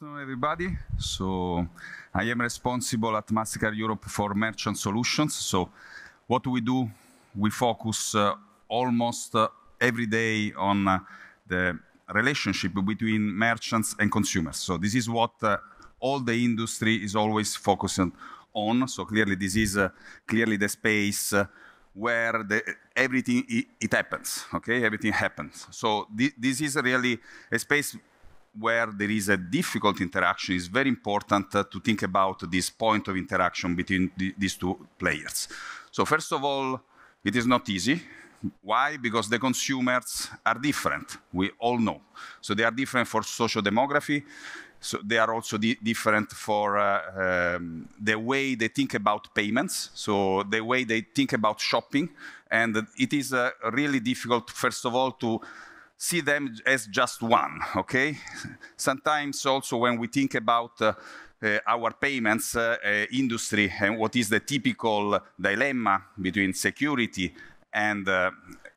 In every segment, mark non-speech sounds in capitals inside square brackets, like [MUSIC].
afternoon, everybody. So I am responsible at Mastercard Europe for merchant solutions. So what we do? We focus uh, almost uh, every day on uh, the relationship between merchants and consumers. So this is what uh, all the industry is always focusing on. So clearly, this is uh, clearly the space uh, where the, everything it, it, happens. Okay, everything happens. So th this is really a space where there is a difficult interaction, it's very important uh, to think about this point of interaction between these two players. So first of all, it is not easy. Why? Because the consumers are different. We all know. So they are different for social demography. So they are also di different for uh, um, the way they think about payments. So the way they think about shopping, and it is uh, really difficult, first of all, to see them as just one, okay? Sometimes also when we think about uh, uh, our payments uh, uh industry and what is the typical dilemma between security and uh,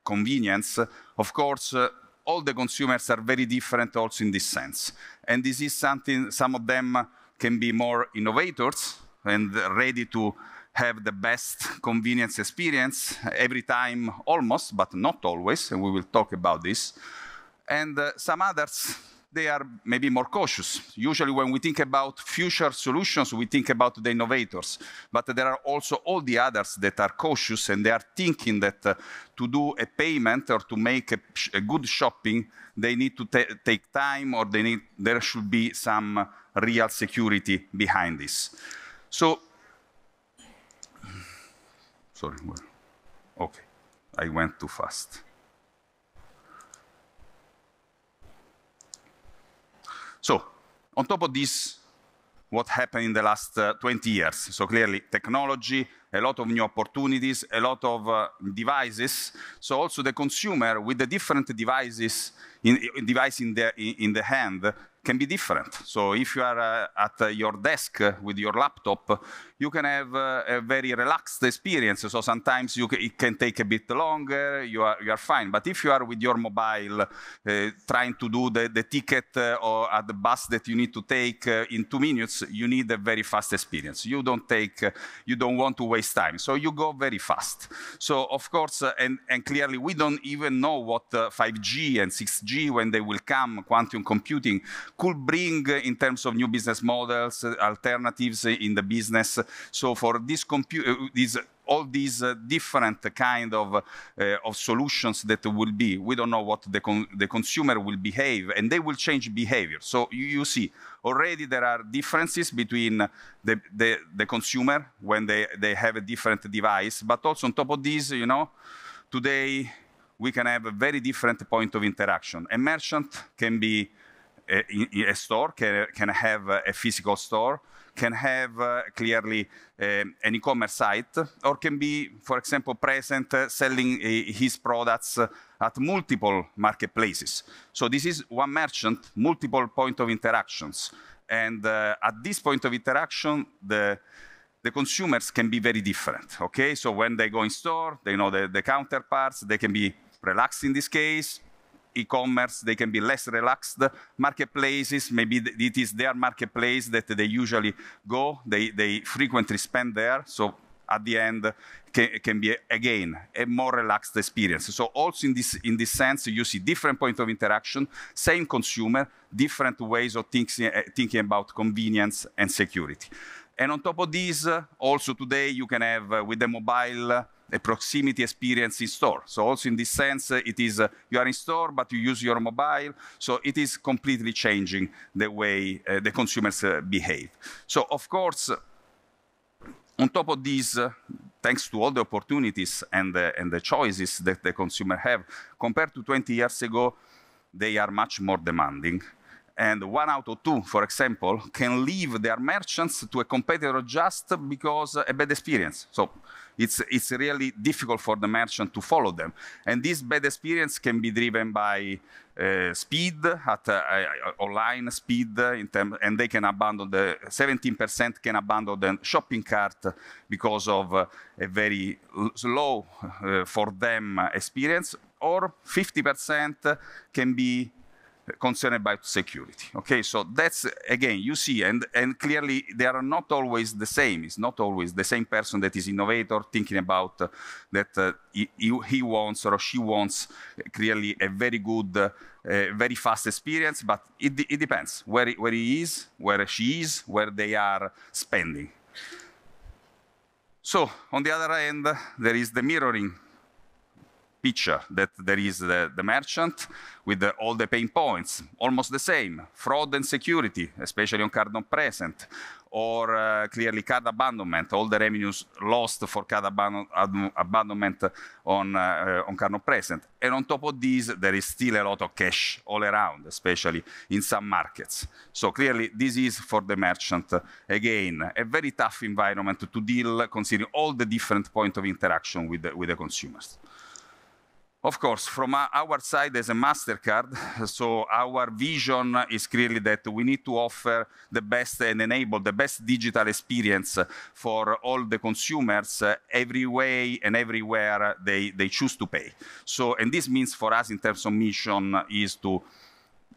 convenience, of course, uh, all the consumers are very different also in this sense. And this is something, some of them can be more innovators and ready to have the best convenience experience every time, almost, but not always, and we will talk about this. And uh, some others, they are maybe more cautious. Usually, when we think about future solutions, we think about the innovators. But there are also all the others that are cautious and they are thinking that uh, to do a payment or to make a, a good shopping, they need to take time or they need, there should be some real security behind this. So, Sorry, well, okay, I went too fast. So, on top of this, what happened in the last uh, 20 years? So clearly, technology, a lot of new opportunities, a lot of uh, devices. So also the consumer with the different devices in, in device in the, in the hand can be different. So if you are uh, at uh, your desk with your laptop, you can have uh, a very relaxed experience. So sometimes it can take a bit longer, you are, you are fine. But if you are with your mobile uh, trying to do the, the ticket or at the bus that you need to take in two minutes, you need a very fast experience. You don't take, you don't want to waste time. So you go very fast. So of course, and, and clearly we don't even know what 5G and 6G, when they will come, quantum computing, could bring uh, in terms of new business models, uh, alternatives in the business. So for this compute, uh, all these uh, different kind of, uh, of solutions that will be. We don't know what the, con the consumer will behave, and they will change behavior. So you, you see, already there are differences between the, the, the, consumer when they, they have a different device, but also on top of this, you know, today we can have a very different point of interaction. A merchant can be a, a store can, can have a physical store, can have uh, clearly um, an e-commerce site, or can be, for example, present uh, selling uh, his products uh, at multiple marketplaces. So this is one merchant, multiple point of interactions. And uh, at this point of interaction, the, the consumers can be very different, okay? So when they go in store, they know the, the counterparts, they can be relaxed in this case, e-commerce, they can be less relaxed. Marketplaces, maybe it is their marketplace that they usually go, they, they frequently spend there. So at the end, can, can be, again, a more relaxed experience. So also in this, in this sense, you see different point of interaction, same consumer, different ways of thinking, eh, thinking about convenience and security. And on top of this, also today you can have uh, with the mobile a uh, proximity experience in store. So also in this sense, uh, it is uh, you are in store, but you use your mobile. So it is completely changing the way uh, the consumers uh, behave. So of course, on top of this, thanks to all the opportunities and and the choices that the consumer have, compared to 20 years ago, they are much more demanding and one out of two, for example, can leave their merchants to a competitor just because a bad experience. So it's, it's really difficult for the merchant to follow them. And this bad experience can be driven by uh, speed, at uh, uh, online speed, in term, and they can abandon the 17% can abandon the shopping cart because of uh, a very slow uh, for them experience, or 50% can be concerned about security. Okay, so that's again you see, and and clearly they are not always the same. It's not always the same person that is innovator thinking about uh, that uh, he, he, wants or she wants clearly a very good, uh, very fast experience. But it, it depends where he, where he is, where she is, where they are spending. So on the other end, there is the mirroring picture that there is the, the merchant with the, all the pain points, almost the same. Fraud and security, especially on card not present, or uh, clearly card abandonment, all the revenues lost for card aban abandonment on, uh, on card not present. And on top of this, there is still a lot of cash all around, especially in some markets. So clearly, this is for the merchant, uh, again, a very tough environment to deal considering all the different points of interaction with the, with the consumers. Of course, from our side as a Mastercard, so our vision is clearly that we need to offer the best and enable the best digital experience for all the consumers uh, every way and everywhere they, they choose to pay. So, and this means for us in terms of mission is to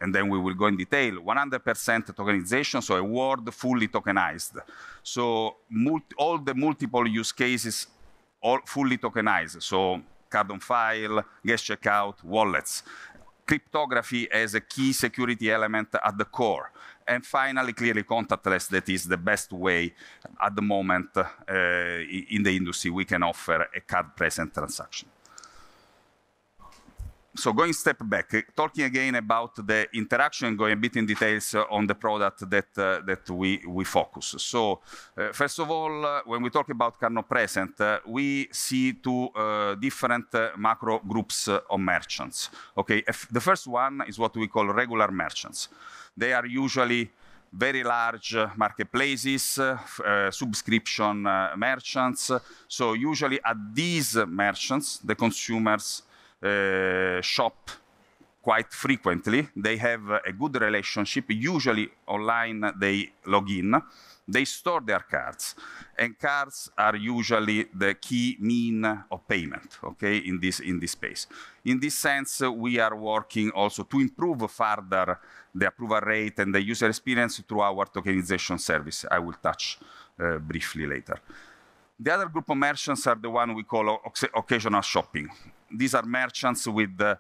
and then we will go in detail, 100% tokenization, so a world fully tokenized. So all the multiple use cases all fully tokenized. So Carbon File, Guest Checkout, Wallets. Cryptography as a key security element at the core. And finally, clearly contactless, that is the best way at the moment uh, in the industry we can offer a card-present transaction so going step back, talking again about the interaction, going a bit in details on the product that, uh, that we, we focus. So uh, first of all, uh, when we talk about Carnot Present, uh, we see two uh, different uh, macro groups of merchants. Okay, the first one is what we call regular merchants. They are usually very large marketplaces, uh, subscription merchants. So usually at these merchants, the consumers uh, shop quite frequently. They have a good relationship. Usually online they log in. They store their cards, and cards are usually the key mean of payment. Okay, in this in this space. In this sense, we are working also to improve further the approval rate and the user experience through our tokenization service. I will touch uh, briefly later. The other group of merchants are the one we call occasional shopping these are merchants with uh,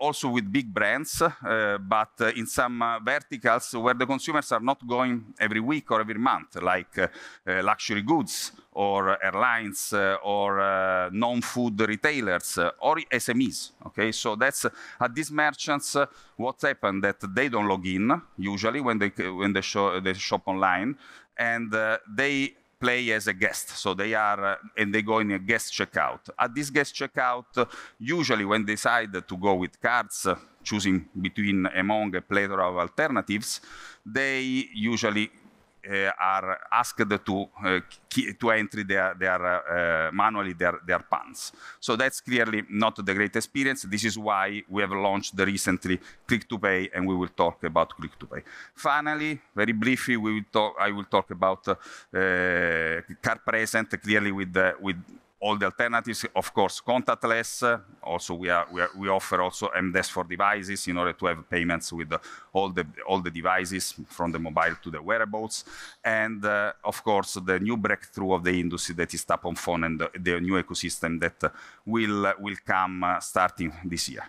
also with big brands, uh, but in some verticals where the consumers are not going every week or every month, like uh, luxury goods or airlines or non-food retailers or SMEs. Okay, so that's at these merchants what happened that they don't log in usually when they shop online, and they play as a guest. So they are, uh, and they go in a guest checkout. At this guest checkout, usually when they decide to go with cards, uh, choosing between among a plethora of alternatives, they usually Eh, are asked to, eh, to enter their, their eh, manually their, their pants. So that's clearly not the great experience. This is why we have launched recently Click to Pay, and we will talk about Click to Pay. Finally, very briefly, we will talk, I will talk about car present, clearly with the, with all the alternatives, of course, contactless. Also, we, are, we, are, we offer also MDES for devices in order to have payments with all the, all the devices from the mobile to the wearables. And uh, of course, the new breakthrough of the industry that is tap on phone and the, the new ecosystem that will, will come uh, starting this year.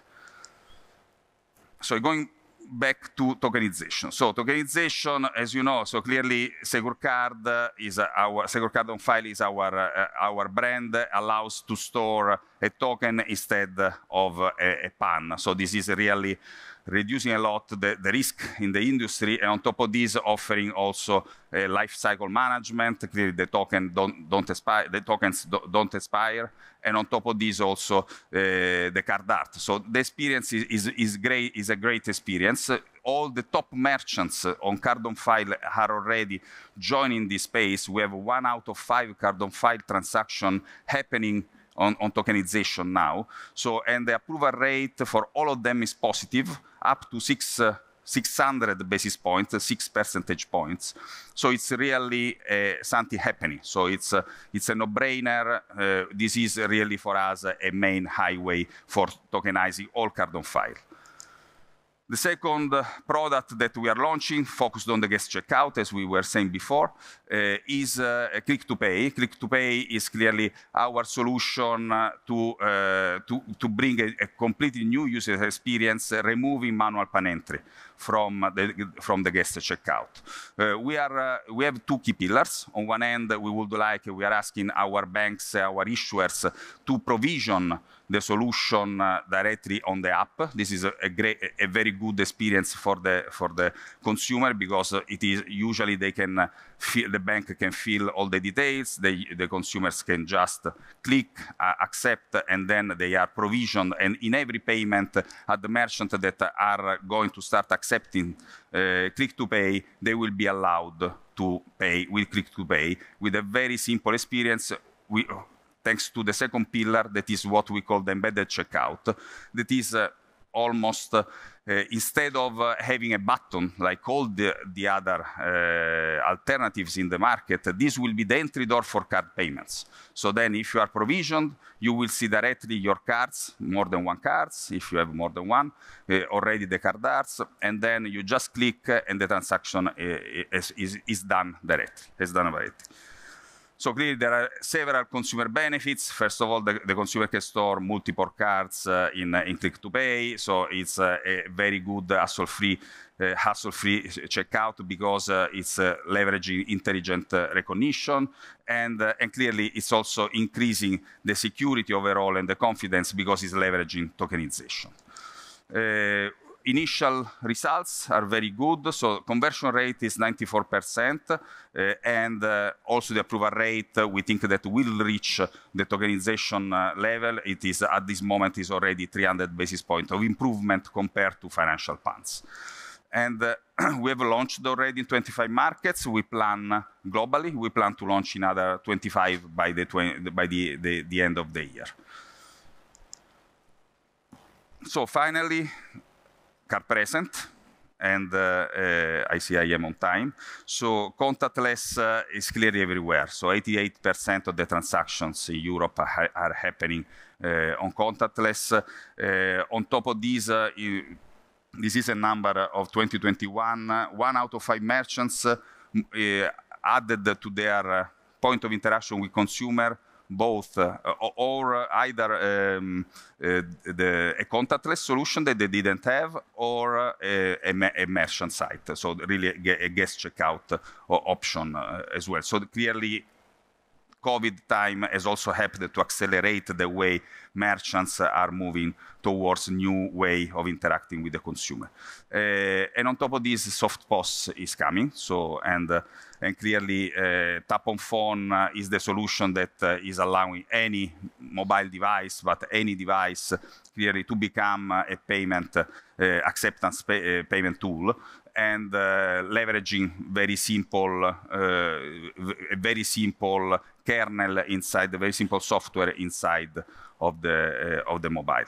So going back to tokenization. So tokenization, as you know, so clearly secure card is our secure card on file is our uh, our brand allows to store a token instead of uh, a, a PAN. So this is really reducing a lot the, the risk in the industry, and on top of this, offering also a life cycle management. Clearly, the token don't, don't expire. The tokens do, don't expire, and on top of this, also uh, the card art. So the experience is, is, is great. Is a great experience. All the top merchants on Cardon file are already joining this space. We have one out of five Cardon file transaction happening on, on tokenization now. So, and the approval rate for all of them is positive, up to six, uh, 600 basis points, six percentage points. So it's really uh, something happening. So it's, uh, it's a no-brainer. Uh, this is really for us a main highway for tokenizing all carbon files. The second product that we are launching, focused on the guest checkout, as we were saying before, eh, is eh, Click to Pay. Click to Pay is clearly our solution eh, to bring a completely new user experience, removing manual pan entry from the, from the guest checkout. Uh, we, are, uh, we have two key pillars. On one end, we would like, we are asking our banks, uh, our issuers, to provision the solution uh, directly on the app. This is a, a, great, a very good experience for the, for the consumer because it is usually they can feel, the bank can fill all the details, they, the consumers can just click, uh, accept, and then they are provisioned. And in every payment at uh, the merchant that are going to start accepting uh, click to pay, they will be allowed to pay with click to pay with a very simple experience. We, thanks to the second pillar, that is what we call the embedded checkout. That is uh, almost uh, instead of uh, having a button like all the, the other uh, alternatives in the market, this will be the entry door for card payments. So then if you are provisioned, you will see directly your cards, more than one cards, if you have more than one, already the card arts, and then you just click and the transaction is, is, is done directly, is done directly. So clearly there are several consumer benefits. First of all, the, the consumer can store multiple cards uh, in, uh, in Click to Pay. So it's uh, a very good uh, hassle-free uh, hassle-free checkout because uh, it's uh, leveraging intelligent uh, recognition and and clearly it's also increasing the security overall and the confidence because it's leveraging tokenization initial results are very good. So conversion rate is 94%, uh, and uh, also the approval rate, uh, we think that will reach the tokenization level. It is, at this moment, is already 300 basis points of improvement compared to financial funds. And [CLEARS THROAT] we have launched already in 25 markets. We plan globally. We plan to launch another 25 by the end of the year. So finally, are present, and uh, uh, I see I am on time. So contactless uh, is clearly everywhere. So 88% of the transactions in Europe are, are happening on contactless. on top of this, this is a number of 2021. One out of five merchants added to their point of interaction with consumer both uh, or either um, uh, the, a contactless solution that they didn't have or uh, a, a, merchant site. So really a guest checkout option as well. So clearly COVID time has also helped to accelerate the way merchants are moving towards new way of interacting with the consumer. Uh, and on top of this, soft POS is coming. So and uh, and clearly, uh, tap on phone is the solution that eh, is allowing any mobile device, but any device, clearly to become a payment acceptance pay, payment tool and uh, leveraging very simple, uh, very simple kernel inside, the very simple software inside of the, uh, of the mobile.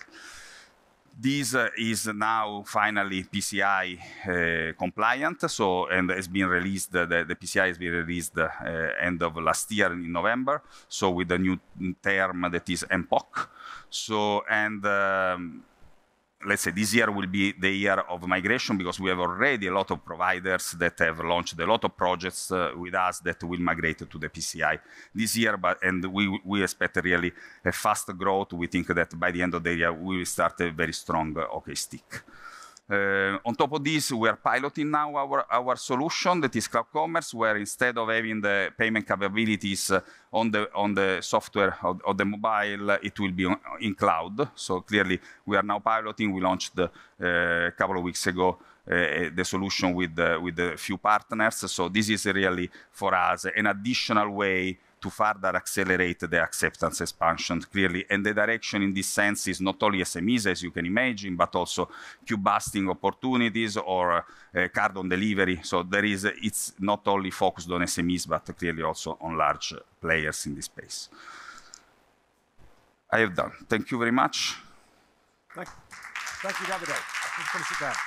This uh, is now finally PCI uh, compliant, so and has been released. The, the PCI has been released uh, end of last year in November. So with the new term that is MPOC. So and. Um, let's say this year will be the year of migration because we have already a lot of providers that have launched a lot of projects uh, with us that will migrate to the PCI this year. But and we we expect really a fast growth. We think that by the end of the year we will start a very strong uh, OK stick. Uh, on top of this, we are piloting now our, our solution that is Cloud Commerce, where instead of having the payment capabilities on, the, on the software of, of the mobile, it will be on, in cloud. So clearly, we are now piloting. We launched eh, a couple of weeks ago eh, the solution with, with a few partners. So this is really, for us, an additional way to further accelerate the acceptance expansion, clearly. And the direction in this sense is not only SMEs, as you can imagine, but also q busting opportunities or uh, card on delivery. So there is, it's not only focused on SMEs, but clearly also on large players in this space. I have done. Thank you very much. Thank, thank you, Gabriel.